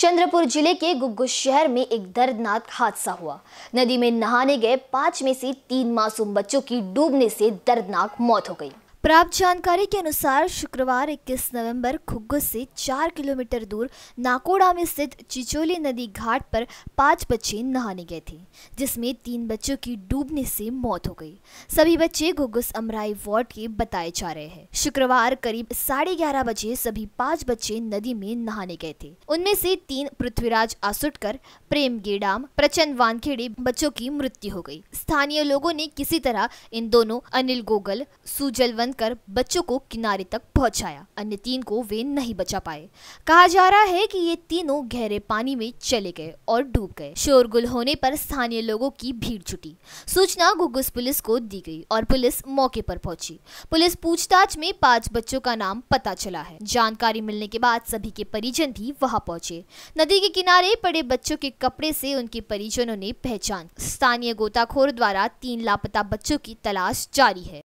चंद्रपुर जिले के गुग्गु शहर में एक दर्दनाक हादसा हुआ नदी में नहाने गए पांच में से तीन मासूम बच्चों की डूबने से दर्दनाक मौत हो गई प्राप्त जानकारी के अनुसार शुक्रवार 21 नवंबर खुग्गू से चार किलोमीटर दूर नाकोड़ा में स्थित चिचोली नदी घाट पर पांच बच्चे नहाने गए थे जिसमें तीन बच्चों की डूबने से मौत हो गई सभी बच्चे घुग्गुस अमराई वार्ड के बताए जा रहे हैं शुक्रवार करीब साढ़े ग्यारह बजे सभी पांच बच्चे नदी में नहाने गए थे उनमें से तीन पृथ्वीराज आसुटकर प्रेम गेडाम प्रचंद वानखेड़े बच्चों की मृत्यु हो गयी स्थानीय लोगों ने किसी तरह इन दोनों अनिल गोगल सुजलवन कर बच्चों को किनारे तक पहुंचाया अन्य तीन को वे नहीं बचा पाए कहा जा रहा है कि ये तीनों गहरे पानी में चले गए और डूब गए शोरगुल होने पर स्थानीय लोगों की भीड़ जुटी सूचना घुगुस पुलिस को दी गई और पुलिस मौके पर पहुंची पुलिस पूछताछ में पांच बच्चों का नाम पता चला है जानकारी मिलने के बाद सभी के परिजन भी वहां पहुंचे नदी के किनारे पड़े बच्चों के कपड़े से उनके परिजनों ने पहचान स्थानीय गोताखोर द्वारा तीन लापता बच्चों की तलाश जारी है